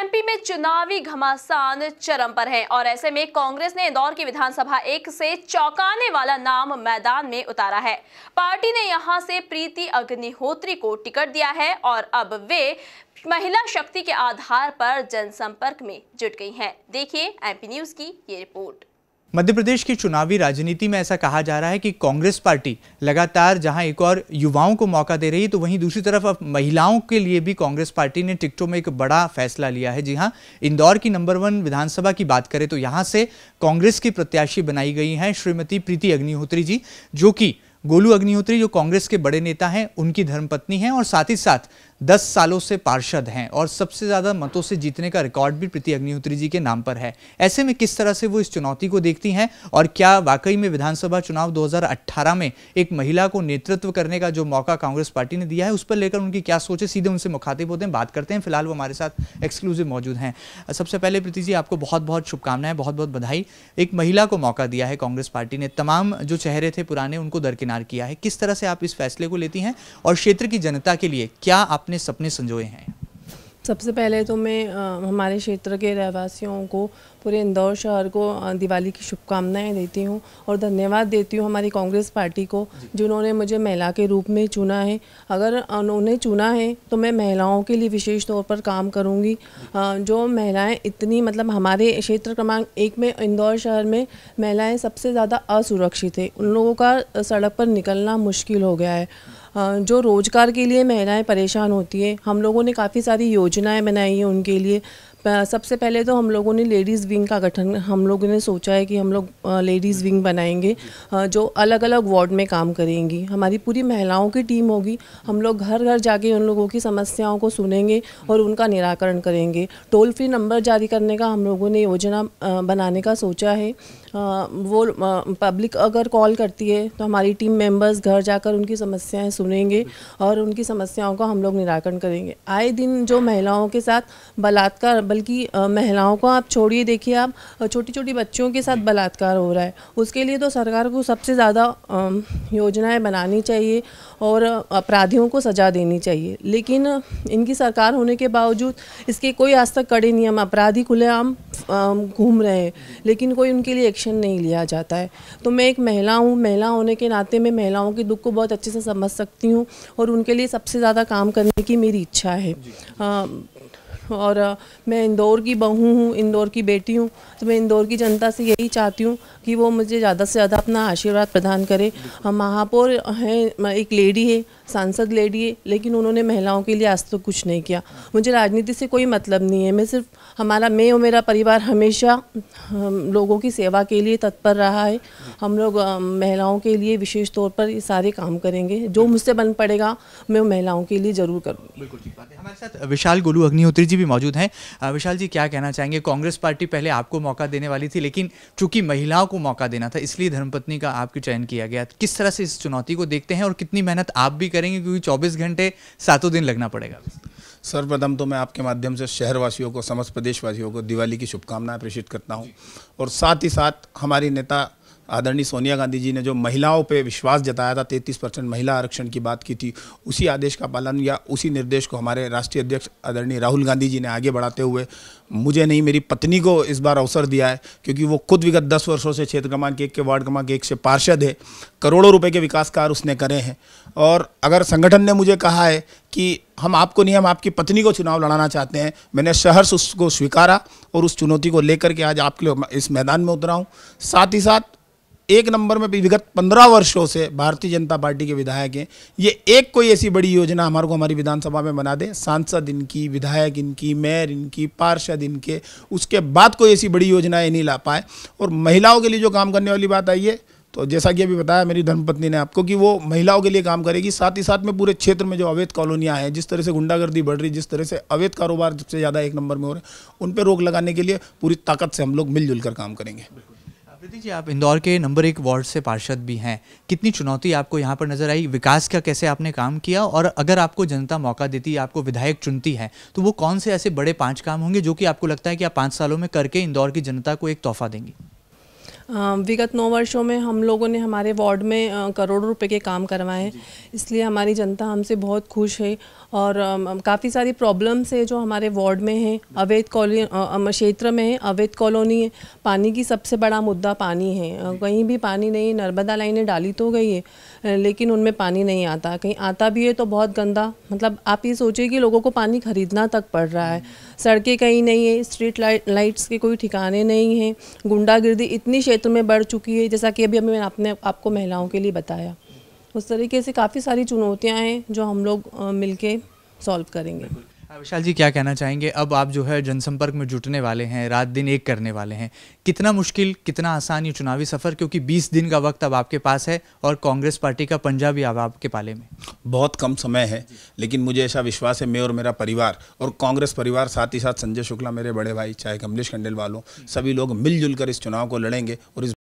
MP में चुनावी घमासान चरम पर है और ऐसे में कांग्रेस ने इंदौर की विधानसभा एक से चौंकाने वाला नाम मैदान में उतारा है पार्टी ने यहां से प्रीति अग्निहोत्री को टिकट दिया है और अब वे महिला शक्ति के आधार पर जनसंपर्क में जुट गई हैं। देखिए एमपी न्यूज की ये रिपोर्ट मध्य प्रदेश की चुनावी राजनीति में ऐसा कहा जा रहा है कि कांग्रेस पार्टी लगातार जहां एक और युवाओं को मौका दे रही है तो वहीं दूसरी तरफ अब महिलाओं के लिए भी कांग्रेस पार्टी ने टिकटों में एक बड़ा फैसला लिया है जी हां इंदौर की नंबर वन विधानसभा की बात करें तो यहां से कांग्रेस की प्रत्याशी बनाई गई हैं श्रीमती प्रीति अग्निहोत्री जी जो कि गोलू अग्निहोत्री जो कांग्रेस के बड़े नेता हैं उनकी धर्मपत्नी हैं और साथ ही साथ दस सालों से पार्षद हैं और सबसे ज़्यादा मतों से जीतने का रिकॉर्ड भी प्रीति अग्निहोत्री जी के नाम पर है ऐसे में किस तरह से वो इस चुनौती को देखती हैं और क्या वाकई में विधानसभा चुनाव 2018 में एक महिला को नेतृत्व करने का जो मौका कांग्रेस पार्टी ने दिया है उस पर लेकर उनकी क्या सोच है सीधे उनसे मुखातिब होते हैं बात करते हैं फिलहाल वो हमारे साथ एक्सक्लूसिव मौजूद हैं सबसे पहले प्रीति जी आपको बहुत बहुत शुभकामनाएं बहुत बहुत बधाई एक महिला को मौका दिया है कांग्रेस पार्टी ने तमाम जो चेहरे थे पुराने उनको दरकिनार किया है किस तरह से आप इस फैसले को लेती हैं और क्षेत्र की जनता के लिए क्या आप अपने सपने संजोए हैं सबसे पहले तो मैं हमारे क्षेत्र के रहवासियों को पूरे इंदौर शहर को दिवाली की शुभकामनाएं देती हूं और धन्यवाद देती हूं हमारी कांग्रेस पार्टी को जिन्होंने मुझे महिला के रूप में चुना है अगर उन्होंने चुना है तो मैं महिलाओं के लिए विशेष तौर पर काम करूंगी जो महिलाएं इतनी मतलब हमारे क्षेत्र क्रमांक एक में इंदौर शहर में महिलाएँ सबसे ज़्यादा असुरक्षित है उन लोगों का सड़क पर निकलना मुश्किल हो गया है जो रोज़गार के लिए महिलाएं परेशान होती हैं हम लोगों ने काफ़ी सारी योजनाएं बनाई हैं उनके लिए सबसे पहले तो हम लोगों ने लेडीज़ विंग का गठन हम लोगों ने सोचा है कि हम लोग लेडीज़ विंग बनाएंगे जो अलग अलग वार्ड में काम करेंगी हमारी पूरी महिलाओं की टीम होगी हम लोग घर घर जाके उन लोगों की समस्याओं को सुनेंगे और उनका निराकरण करेंगे टोल फ्री नंबर जारी करने का हम लोगों ने योजना बनाने का सोचा है वो पब्लिक अगर कॉल करती है तो हमारी टीम मेंबर्स घर जाकर उनकी समस्याएं सुनेंगे और उनकी समस्याओं का हम लोग निराकरण करेंगे आए दिन जो महिलाओं के साथ बलात्कार बल्कि महिलाओं को आप छोड़िए देखिए आप छोटी छोटी बच्चियों के साथ हम्म। बलात्कार हो रहा है उसके लिए तो सरकार को सबसे ज़्यादा योजनाएं बनानी चाहिए और अपराधियों को सज़ा देनी चाहिए लेकिन इनकी सरकार होने के बावजूद इसके कोई आज तक कड़े नियम अपराधी खुलेआम घूम रहे हैं लेकिन कोई उनके लिए एक्शन नहीं लिया जाता है तो मैं एक महिला हूँ महिला होने के नाते मैं महिलाओं के दुख को बहुत अच्छे से समझ सकती हूँ और उनके लिए सबसे ज़्यादा काम करने की मेरी इच्छा है और मैं इंदौर की बहू हूँ इंदौर की बेटी हूँ तो मैं इंदौर की जनता से यही चाहती हूँ कि वो मुझे ज़्यादा से ज़्यादा अपना आशीर्वाद प्रदान करे महापौर हैं एक लेडी है सांसद लेडी है लेकिन उन्होंने महिलाओं के लिए आज तक तो कुछ नहीं किया मुझे राजनीति से कोई मतलब नहीं है मैं सिर्फ हमारा मैं और मेरा परिवार हमेशा लोगों की सेवा के लिए तत्पर रहा है हम लोग महिलाओं के लिए विशेष तौर पर ये सारे काम करेंगे जो मुझसे बन पड़ेगा मैं महिलाओं के लिए ज़रूर करूँगी बिल्कुल हमारे साथ विशाल गोलू अग्निहोत्री जी भी मौजूद हैं विशाल जी क्या कहना चाहेंगे कांग्रेस पार्टी पहले आपको मौका देने वाली थी लेकिन चूंकि महिलाओं को मौका देना था इसलिए धर्मपत्नी का आपकी चयन किया गया किस तरह से इस चुनौती को देखते हैं और कितनी मेहनत आप भी कर करेंगे क्योंकि चौबीस घंटे सातों दिन लगना पड़ेगा सर्वप्रथम तो मैं आपके माध्यम से शहरवासियों को समस्त प्रदेशवासियों को दिवाली की शुभकामनाएं प्रेषित करता हूं और साथ ही साथ हमारी नेता आदरणीय सोनिया गांधी जी ने जो महिलाओं पे विश्वास जताया था 33 परसेंट महिला आरक्षण की बात की थी उसी आदेश का पालन या उसी निर्देश को हमारे राष्ट्रीय अध्यक्ष आदरणीय राहुल गांधी जी ने आगे बढ़ाते हुए मुझे नहीं मेरी पत्नी को इस बार अवसर दिया है क्योंकि वो खुद विगत दस वर्षों से क्षेत्र क्रमांक एक के वार्ड क्रमांक एक से पार्षद है करोड़ों रुपये के विकास कार्य उसने करे हैं और अगर संगठन ने मुझे कहा है कि हम आपको नहीं हम आपकी पत्नी को चुनाव लड़ाना चाहते हैं मैंने सहर्ष उसको स्वीकारा और उस चुनौती को लेकर के आज आपके लिए इस मैदान में उतरा हूँ साथ ही साथ एक नंबर में विगत पंद्रह वर्षों से भारतीय जनता पार्टी के विधायक हैं ये एक कोई ऐसी बड़ी योजना हमारे को हमारी विधानसभा में बना दे सांसद इनकी विधायक इनकी मेयर इनकी पार्षद इनके उसके बाद कोई ऐसी बड़ी योजना नहीं ला पाए और महिलाओं के लिए जो काम करने वाली बात आई है तो जैसा कि अभी बताया मेरी धर्मपत्नी ने आपको कि वो महिलाओं के लिए काम करेगी साथ ही साथ में पूरे क्षेत्र में जो अवैध कॉलोनियां हैं जिस तरह से गुंडागर्दी बढ़ रही जिस तरह से अवैध कारोबार सबसे ज़्यादा एक नंबर में हो रहे हैं उन पर रोक लगाने के लिए पूरी ताकत से हम लोग मिलजुल कर काम करेंगे प्रीति जी आप इंदौर के नंबर एक वार्ड से पार्षद भी हैं कितनी चुनौती आपको यहाँ पर नजर आई विकास का कैसे आपने काम किया और अगर आपको जनता मौका देती है आपको विधायक चुनती है तो वो कौन से ऐसे बड़े पांच काम होंगे जो कि आपको लगता है कि आप पाँच सालों में करके इंदौर की जनता को एक तोहफा देंगी विगत नौ वर्षों में हम लोगों ने हमारे वार्ड में करोड़ों रुपए के काम करवाए हैं इसलिए हमारी जनता हमसे बहुत खुश है और काफ़ी सारी प्रॉब्लम्स है जो हमारे वार्ड में है अवैध कॉलोनी क्षेत्र में है अवैध कॉलोनी है पानी की सबसे बड़ा मुद्दा पानी है कहीं भी पानी नहीं नर्मदा लाइनें डाली तो गई है लेकिन उनमें पानी नहीं आता कहीं आता भी है तो बहुत गंदा मतलब आप ये सोचिए कि लोगों को पानी खरीदना तक पड़ रहा है सड़कें कहीं नहीं है स्ट्रीट लाइट लाइट्स के कोई ठिकाने नहीं हैं गुंडागर्दी इतनी क्षेत्र क्षेत्र में बढ़ चुकी है जैसा कि अभी अभी मैंने आपने आपको महिलाओं के लिए बताया उस तरीके से काफ़ी सारी चुनौतियाँ हैं जो हम लोग मिल सॉल्व करेंगे हाँ, विशाल जी क्या कहना चाहेंगे अब आप जो है जनसंपर्क में जुटने वाले हैं रात दिन एक करने वाले हैं कितना मुश्किल कितना आसान ये चुनावी सफ़र क्योंकि 20 दिन का वक्त अब आपके पास है और कांग्रेस पार्टी का पंजा भी अब आपके पाले में बहुत कम समय है लेकिन मुझे ऐसा विश्वास है मैं और मेरा परिवार और कांग्रेस परिवार साथ ही साथ संजय शुक्ला मेरे बड़े भाई चाहे कमलेश खंडेलवाल हो सभी लोग मिलजुल कर इस चुनाव को लड़ेंगे और इस